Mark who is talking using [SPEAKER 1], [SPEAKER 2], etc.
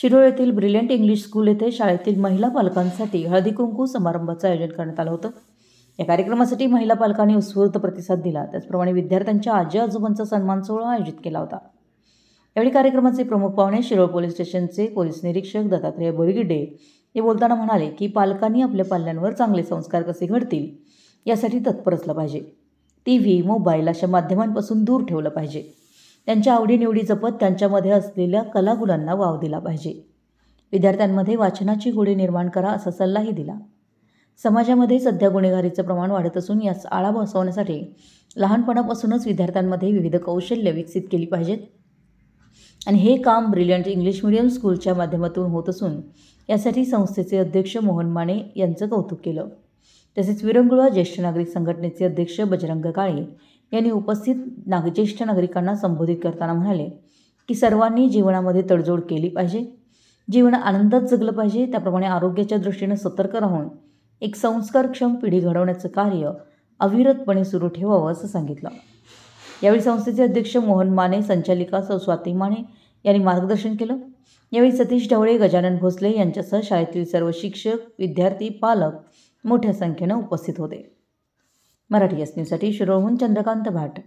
[SPEAKER 1] शिरोळ येथील brilliant English school येथे शाळेतील महिला पालकांसाठी हळदी कुंकू समारंभाचं आयोजन करण्यात आलं होतं या कार्यक्रमासाठी महिला पालकांनी उत्स्फूर्त प्रतिसाद दिला त्याचप्रमाणे विद्यार्थ्यांच्या आजी आजोबांचा सन्मान सोहळा आयोजित केला होता यावेळी कार्यक्रमाचे प्रमुख पाहुणे शिरोळ पोलीस स्टेशनचे पोलीस निरीक्षक दत्तात्रय बोरगिडे हे बोलताना म्हणाले की पालकांनी आपल्या पाल्यांवर चांगले संस्कार कसे घडतील यासाठी तत्पर असलं पाहिजे टी व्ही मोबाईल अशा माध्यमांपासून दूर ठेवलं पाहिजे त्यांच्या आवडीनिवडी जपत त्यांच्यामध्ये असलेल्या कलागुणांना वाव दिला पाहिजे विद्यार्थ्यांमध्ये वाचनाची गोडी निर्माण करा असा सल्लाही दिला समाजामध्ये सध्या गुन्हेगारीचं प्रमाण वाढत असून यास आळा बसवण्यासाठी लहानपणापासूनच विद्यार्थ्यांमध्ये विविध कौशल्य विकसित केली पाहिजेत आणि हे काम ब्रिलियंट इंग्लिश मिडियम स्कूलच्या माध्यमातून होत असून यासाठी संस्थेचे अध्यक्ष मोहन माने यांचं कौतुक केलं तसेच विरंगुळा ज्येष्ठ नागरिक संघटनेचे अध्यक्ष बजरंग काळे यांनी उपस्थित नाग ज्येष्ठ नागरिकांना संबोधित करताना म्हणाले की सर्वांनी जीवनामध्ये तडजोड केली पाहिजे जीवन आनंदात जगलं पाहिजे त्याप्रमाणे आरोग्याच्या दृष्टीनं सतर्क राहून एक संस्कारक्षम पिढी घडवण्याचं कार्य अविरतपणे सुरू ठेवावं असं सांगितलं यावेळी संस्थेचे अध्यक्ष मोहन माने संचालिका सौ स्वाती माने यांनी मार्गदर्शन केलं यावेळी सतीश ढवळे गजानन भोसले यांच्यासह शाळेतील सर्व शिक्षक विद्यार्थी पालक मोठ्या संख्येनं उपस्थित होते मराठी एस न्यूजसाठी शिरोहून चंद्रकांत भाट